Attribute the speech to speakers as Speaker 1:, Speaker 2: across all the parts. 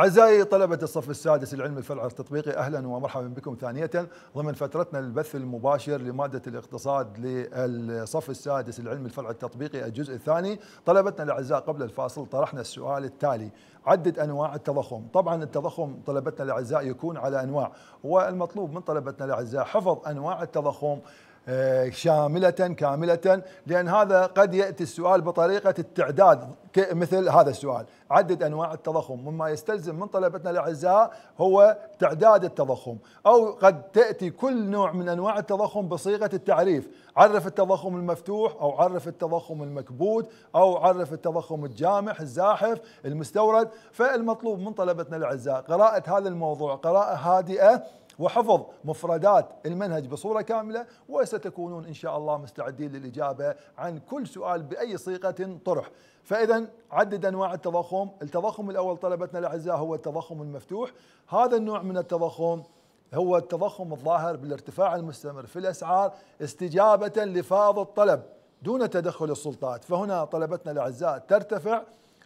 Speaker 1: أعزائي طلبة الصف السادس العلم الفرع التطبيقي أهلا ومرحبا بكم ثانية ضمن فترتنا البث المباشر لمادة الاقتصاد للصف السادس العلم الفرع التطبيقي الجزء الثاني طلبتنا الأعزاء قبل الفاصل طرحنا السؤال التالي عدة أنواع التضخم طبعا التضخم طلبتنا الأعزاء يكون على أنواع والمطلوب من طلبتنا الأعزاء حفظ أنواع التضخم آه، شاملة كاملة لأن هذا قد يأتي السؤال بطريقة التعداد مثل هذا السؤال عدد انواع التضخم مما يستلزم من طلبتنا الاعزاء هو تعداد التضخم او قد تاتي كل نوع من انواع التضخم بصيغه التعريف عرف التضخم المفتوح او عرف التضخم المكبوت او عرف التضخم الجامح الزاحف المستورد فالمطلوب من طلبتنا الاعزاء قراءه هذا الموضوع قراءه هادئه وحفظ مفردات المنهج بصورة كاملة وستكونون إن شاء الله مستعدين للإجابة عن كل سؤال بأي صيغة طرح فاذا عدد انواع التضخم، التضخم الاول طلبتنا الاعزاء هو التضخم المفتوح، هذا النوع من التضخم هو التضخم الظاهر بالارتفاع المستمر في الاسعار استجابه لفاض الطلب دون تدخل السلطات، فهنا طلبتنا الاعزاء ترتفع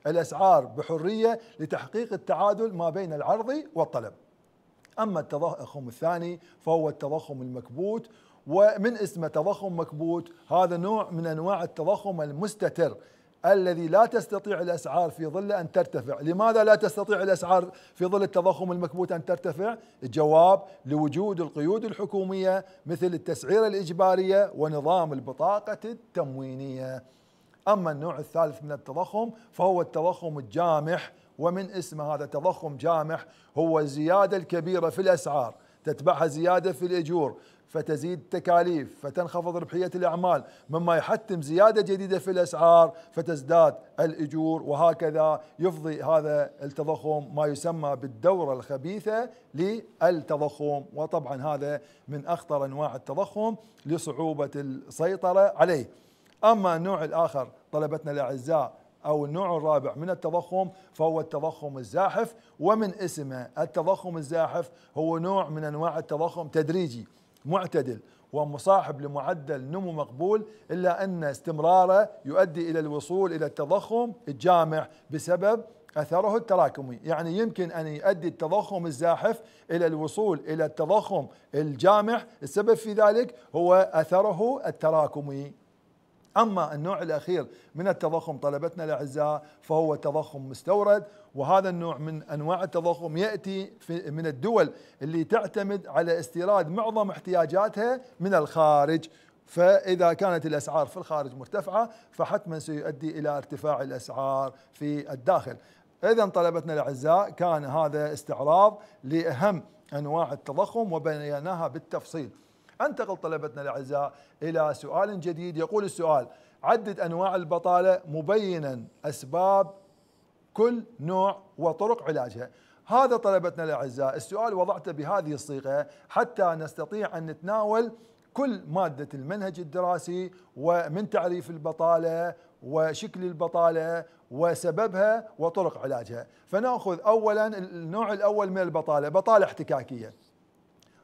Speaker 1: الاسعار بحريه لتحقيق التعادل ما بين العرض والطلب. اما التضخم الثاني فهو التضخم المكبوت ومن اسمه تضخم مكبوت هذا نوع من انواع التضخم المستتر الذي لا تستطيع الأسعار في ظله أن ترتفع لماذا لا تستطيع الأسعار في ظل التضخم المكبوت أن ترتفع؟ الجواب لوجود القيود الحكومية مثل التسعيرة الإجبارية ونظام البطاقة التموينية أما النوع الثالث من التضخم فهو التضخم الجامح ومن اسم هذا تضخم جامح هو الزيادة الكبيرة في الأسعار تتبعها زيادة في الأجور فتزيد التكاليف فتنخفض ربحية الأعمال مما يحتم زيادة جديدة في الأسعار فتزداد الأجور وهكذا يفضي هذا التضخم ما يسمى بالدورة الخبيثة للتضخم وطبعا هذا من أخطر أنواع التضخم لصعوبة السيطرة عليه أما النوع الآخر طلبتنا الأعزاء أو النوع الرابع من التضخم فهو التضخم الزاحف ومن اسمه التضخم الزاحف هو نوع من أنواع التضخم تدريجي معتدل ومصاحب لمعدل نمو مقبول إلا أن استمراره يؤدي إلى الوصول إلى التضخم الجامع بسبب أثره التراكمي يعني يمكن أن يؤدي التضخم الزاحف إلى الوصول إلى التضخم الجامع السبب في ذلك هو أثره التراكمي أما النوع الأخير من التضخم طلبتنا الأعزاء فهو تضخم مستورد وهذا النوع من أنواع التضخم يأتي من الدول اللي تعتمد على استيراد معظم احتياجاتها من الخارج فإذا كانت الأسعار في الخارج مرتفعة فحتما سيؤدي إلى ارتفاع الأسعار في الداخل إذا طلبتنا الأعزاء كان هذا استعراض لأهم أنواع التضخم وبيناها بالتفصيل أنتقل طلبتنا الأعزاء إلى سؤال جديد يقول السؤال عدد أنواع البطالة مبينا أسباب كل نوع وطرق علاجها هذا طلبتنا الأعزاء السؤال وضعته بهذه الصيغة حتى نستطيع أن نتناول كل مادة المنهج الدراسي ومن تعريف البطالة وشكل البطالة وسببها وطرق علاجها فنأخذ أولا النوع الأول من البطالة بطالة احتكاكية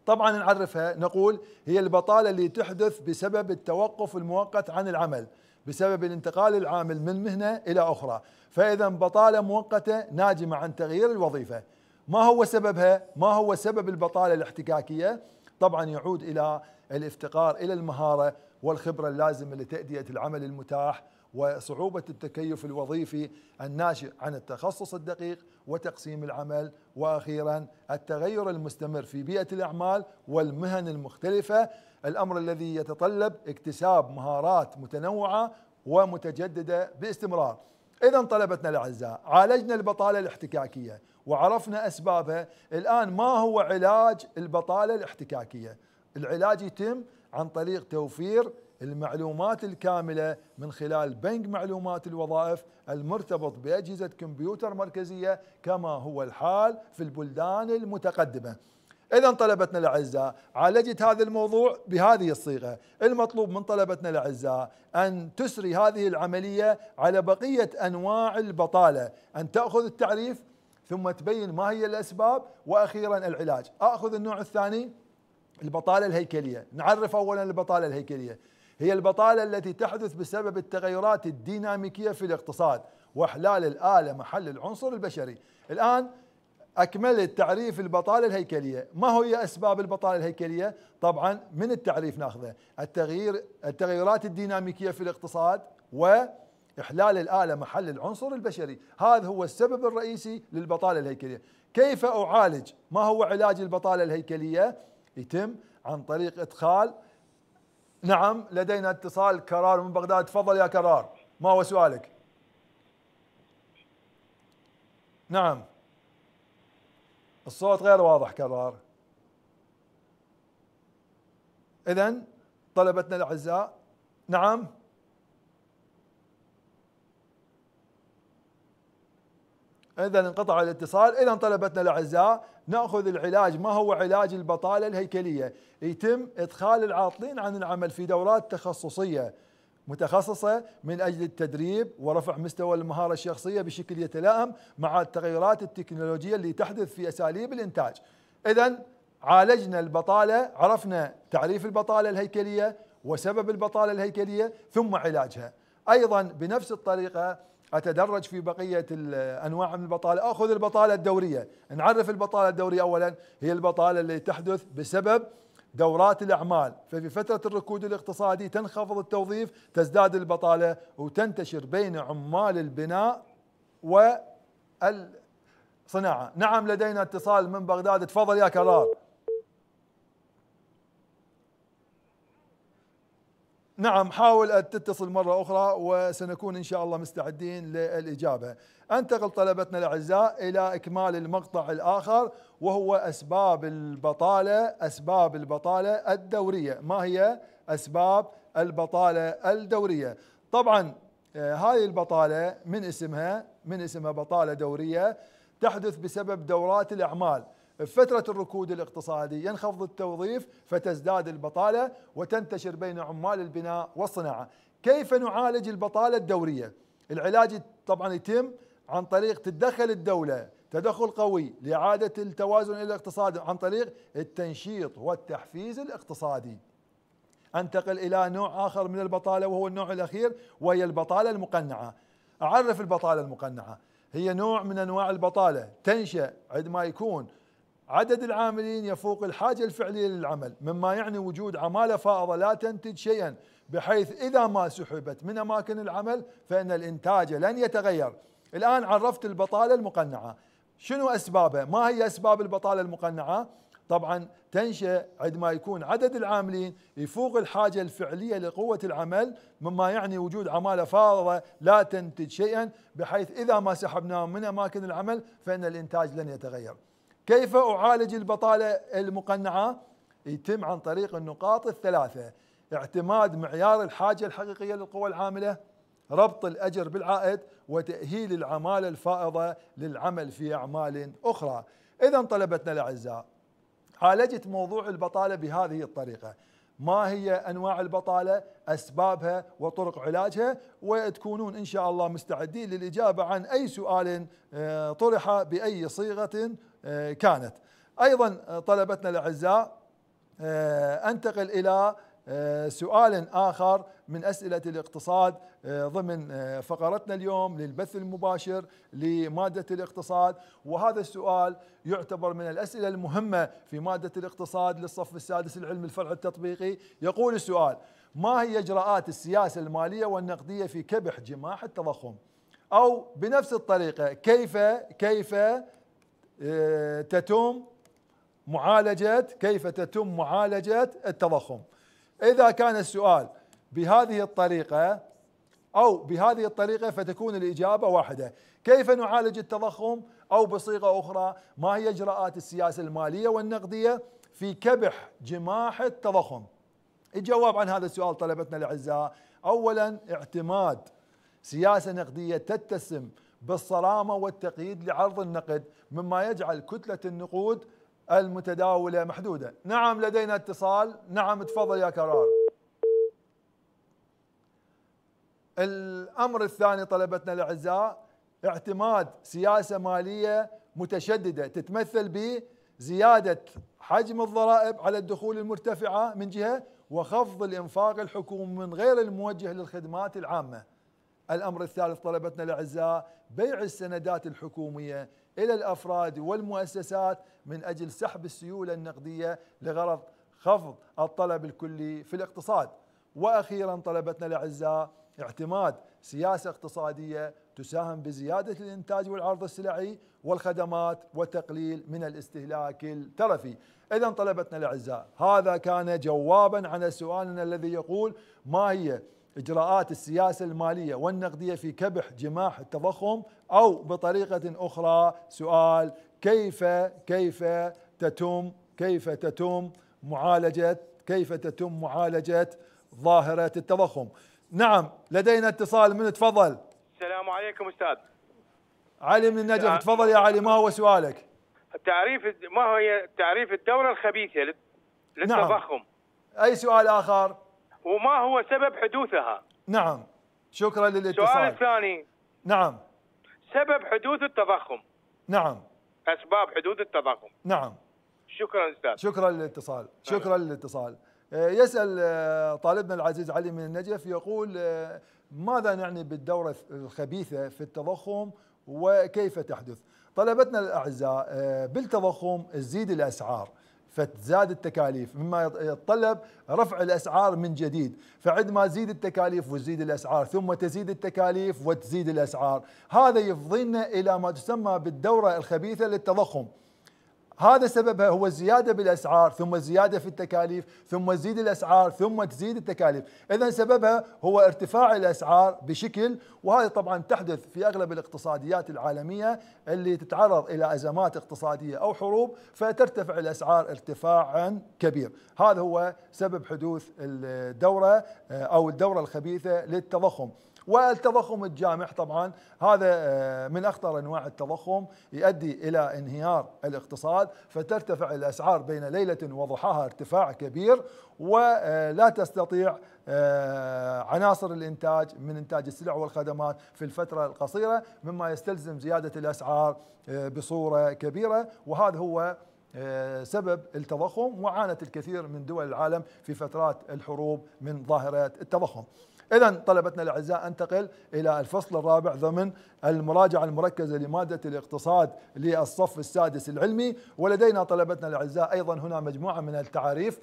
Speaker 1: طبعا نعرفها نقول هي البطالة اللي تحدث بسبب التوقف المؤقت عن العمل بسبب الانتقال العامل من مهنة إلى أخرى فإذا بطالة مؤقتة ناجمة عن تغيير الوظيفة ما هو سببها؟ ما هو سبب البطالة الاحتكاكية؟ طبعا يعود إلى الافتقار إلى المهارة والخبرة اللازمة لتأدية العمل المتاح وصعوبة التكيف الوظيفي الناشئ عن التخصص الدقيق وتقسيم العمل وأخيرا التغير المستمر في بيئة الأعمال والمهن المختلفة الأمر الذي يتطلب اكتساب مهارات متنوعة ومتجددة باستمرار إذا طلبتنا الأعزاء عالجنا البطالة الاحتكاكية وعرفنا أسبابها الآن ما هو علاج البطالة الاحتكاكية العلاج يتم عن طريق توفير المعلومات الكاملة من خلال بنك معلومات الوظائف المرتبط بأجهزة كمبيوتر مركزية كما هو الحال في البلدان المتقدمة إذا طلبتنا الأعزاء عالجت هذا الموضوع بهذه الصيغة المطلوب من طلبتنا الأعزاء أن تسري هذه العملية على بقية أنواع البطالة أن تأخذ التعريف ثم تبين ما هي الأسباب وأخيرا العلاج أخذ النوع الثاني البطالة الهيكلية نعرف أولا البطالة الهيكلية هي البطالة التي تحدث بسبب التغيرات الديناميكية في الاقتصاد وإحلال الآلة محل العنصر البشري الآن أكملت تعريف البطالة الهيكلية ما هي أسباب البطالة الهيكلية؟ طبعا من التعريف ناخذه التغيير التغيرات الديناميكية في الاقتصاد و إحلال الآلة محل العنصر البشري هذا هو السبب الرئيسي للبطالة الهيكلية كيف أعالج ما هو علاج البطالة الهيكلية يتم عن طريق ادخال نعم لدينا اتصال كرار من بغداد تفضل يا كرار ما هو سؤالك نعم الصوت غير واضح كرار اذا طلبتنا الاعزاء نعم اذا انقطع الاتصال اذا طلبتنا الاعزاء ناخذ العلاج ما هو علاج البطاله الهيكليه يتم ادخال العاطلين عن العمل في دورات تخصصيه متخصصة من أجل التدريب ورفع مستوى المهارة الشخصية بشكل يتلائم مع التغيرات التكنولوجية اللي تحدث في أساليب الإنتاج إذا عالجنا البطالة عرفنا تعريف البطالة الهيكلية وسبب البطالة الهيكلية ثم علاجها أيضا بنفس الطريقة اتدرج في بقيه انواع من البطاله اخذ البطاله الدوريه نعرف البطاله الدوريه اولا هي البطاله اللي تحدث بسبب دورات الاعمال ففي فتره الركود الاقتصادي تنخفض التوظيف تزداد البطاله وتنتشر بين عمال البناء والصناعه نعم لدينا اتصال من بغداد تفضل يا كرار نعم حاول أن تتصل مرة أخرى وسنكون إن شاء الله مستعدين للإجابة أنتقل طلبتنا الأعزاء إلى إكمال المقطع الآخر وهو أسباب البطالة أسباب البطالة الدورية ما هي أسباب البطالة الدورية طبعا هاي آه، البطالة من اسمها من اسمها بطالة دورية تحدث بسبب دورات الأعمال فترة الركود الاقتصادي ينخفض التوظيف فتزداد البطالة وتنتشر بين عمال البناء والصناعة كيف نعالج البطالة الدورية العلاج طبعا يتم عن طريق تتدخل الدولة تدخل قوي لإعادة التوازن الاقتصادي عن طريق التنشيط والتحفيز الاقتصادي أنتقل إلى نوع آخر من البطالة وهو النوع الأخير وهي البطالة المقنعة أعرف البطالة المقنعة هي نوع من أنواع البطالة تنشأ عندما يكون عدد العاملين يفوق الحاجة الفعلية للعمل مما يعني وجود عمالة فائضة لا تنتج شيئا بحيث إذا ما سحبت من أماكن العمل فإن الإنتاج لن يتغير الآن عرفت البطالة المقنعة شنو أسبابها؟ ما هي أسباب البطالة المقنعة؟ طبعا تنشأ عندما يكون عدد العاملين يفوق الحاجة الفعلية لقوة العمل مما يعني وجود عمالة فائضة لا تنتج شيئا بحيث إذا ما سحبناهم من أماكن العمل فإن الإنتاج لن يتغير كيف أعالج البطالة المقنعة يتم عن طريق النقاط الثلاثة اعتماد معيار الحاجة الحقيقية للقوى العاملة ربط الأجر بالعائد وتأهيل العمالة الفائضة للعمل في أعمال أخرى إذا طلبتنا الأعزاء عالجت موضوع البطالة بهذه الطريقة ما هي أنواع البطالة أسبابها وطرق علاجها وتكونون إن شاء الله مستعدين للإجابة عن أي سؤال آه، طرح بأي صيغة آه، كانت ايضا آه، طلبتنا الاعزاء آه، انتقل الى سؤال اخر من اسئله الاقتصاد ضمن فقرتنا اليوم للبث المباشر لماده الاقتصاد وهذا السؤال يعتبر من الاسئله المهمه في ماده الاقتصاد للصف السادس العلم الفرع التطبيقي يقول السؤال ما هي اجراءات السياسه الماليه والنقديه في كبح جماح التضخم او بنفس الطريقه كيف كيف آه، تتم معالجة كيف تتم معالجة التضخم إذا كان السؤال بهذه الطريقة أو بهذه الطريقة فتكون الإجابة واحدة كيف نعالج التضخم أو بصيغة أخرى ما هي إجراءات السياسة المالية والنقدية في كبح جماح التضخم الجواب عن هذا السؤال طلبتنا الأعزاء أولا اعتماد سياسة نقدية تتسم بالصرامة والتقييد لعرض النقد مما يجعل كتلة النقود المتداولة محدودة نعم لدينا اتصال نعم تفضل يا كرار الأمر الثاني طلبتنا الأعزاء اعتماد سياسة مالية متشددة تتمثل بزيادة حجم الضرائب على الدخول المرتفعة من جهة وخفض الإنفاق الحكومي من غير الموجه للخدمات العامة الأمر الثالث طلبتنا الأعزاء بيع السندات الحكومية إلى الأفراد والمؤسسات من أجل سحب السيولة النقدية لغرض خفض الطلب الكلي في الاقتصاد وأخيرا طلبتنا الأعزاء اعتماد سياسة اقتصادية تساهم بزيادة الإنتاج والعرض السلعي والخدمات وتقليل من الاستهلاك الترفي إذا طلبتنا الأعزاء هذا كان جوابا على سؤالنا الذي يقول ما هي إجراءات السياسة المالية والنقدية في كبح جماح التضخم أو بطريقة أخرى سؤال كيف كيف تتم كيف تتم معالجة كيف تتم معالجة ظاهرة التضخم نعم لدينا اتصال من تفضل السلام عليكم أستاذ علي من النجف نعم. تفضل يا علي ما هو سؤالك تعريف ما هي تعريف الدولة الخبيثة نعم. للتضخم نعم. أي سؤال آخر وما هو سبب حدوثها نعم شكرا للاتصال السؤال الثاني نعم سبب حدوث التضخم نعم اسباب حدوث التضخم نعم شكرا استاذ شكرا للاتصال نعم. شكرا للاتصال آه، يسال آه، طالبنا العزيز علي من النجف يقول آه، ماذا نعني بالدوره الخبيثه في التضخم وكيف تحدث طلبتنا الاعزاء بالتضخم تزيد الاسعار فتزاد التكاليف مما يتطلب رفع الاسعار من جديد فعد ما تزيد التكاليف وتزيد الاسعار ثم تزيد التكاليف وتزيد الاسعار هذا يفضينا الى ما تسمى بالدوره الخبيثه للتضخم هذا سببها هو الزيادة بالأسعار ثم الزيادة في التكاليف ثم تزيد الأسعار ثم تزيد التكاليف إذا سببها هو ارتفاع الأسعار بشكل وهذا طبعا تحدث في أغلب الاقتصاديات العالمية اللي تتعرض إلى أزمات اقتصادية أو حروب فترتفع الأسعار ارتفاعا كبير هذا هو سبب حدوث الدورة أو الدورة الخبيثة للتضخم والتضخم الجامح طبعا هذا آه، من اخطر انواع التضخم يؤدي الى انهيار الاقتصاد فترتفع الاسعار بين ليله وضحاها ارتفاع كبير ولا آه، تستطيع آه، عناصر الانتاج من انتاج السلع والخدمات في الفتره القصيره مما يستلزم زياده الاسعار بصوره كبيره وهذا هو سبب التضخم وعانت الكثير من دول العالم في فترات الحروب من ظاهره التضخم إذا طلبتنا الأعزاء أنتقل إلى الفصل الرابع ضمن المراجعة المركزة لمادة الاقتصاد للصف السادس العلمي ولدينا طلبتنا الأعزاء أيضا هنا مجموعة من التعاريف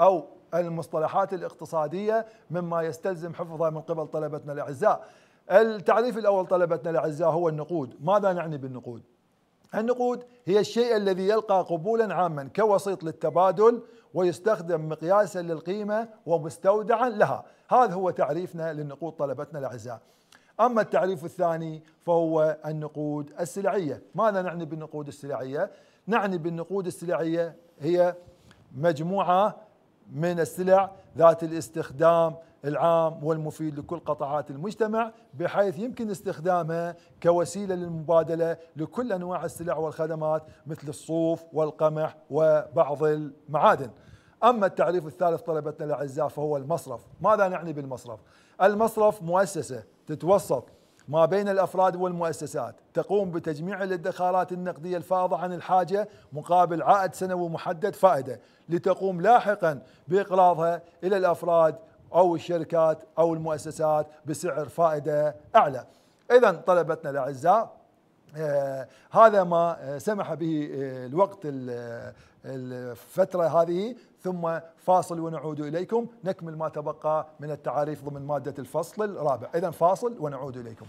Speaker 1: أو المصطلحات الاقتصادية مما يستلزم حفظها من قبل طلبتنا الأعزاء التعريف الأول طلبتنا الأعزاء هو النقود ماذا نعني بالنقود؟ النقود هي الشيء الذي يلقى قبولا عاما كوسيط للتبادل ويستخدم مقياسا للقيمة ومستودعا لها هذا هو تعريفنا للنقود طلبتنا الأعزاء أما التعريف الثاني فهو النقود السلعية ماذا نعني بالنقود السلعية؟ نعني بالنقود السلعية هي مجموعة من السلع ذات الاستخدام العام والمفيد لكل قطاعات المجتمع بحيث يمكن استخدامها كوسيله للمبادله لكل انواع السلع والخدمات مثل الصوف والقمح وبعض المعادن. اما التعريف الثالث طلبتنا الاعزاء فهو المصرف، ماذا نعني بالمصرف؟ المصرف مؤسسه تتوسط ما بين الافراد والمؤسسات تقوم بتجميع الادخارات النقديه الفائضه عن الحاجه مقابل عائد سنوي محدد فائده لتقوم لاحقا باقراضها الى الافراد او الشركات او المؤسسات بسعر فائده اعلى. اذا طلبتنا الاعزاء آه هذا ما آه، سمح به آه، الوقت الفترة هذه ثم فاصل ونعود إليكم نكمل ما تبقى من التعريف ضمن مادة الفصل الرابع إذا فاصل ونعود إليكم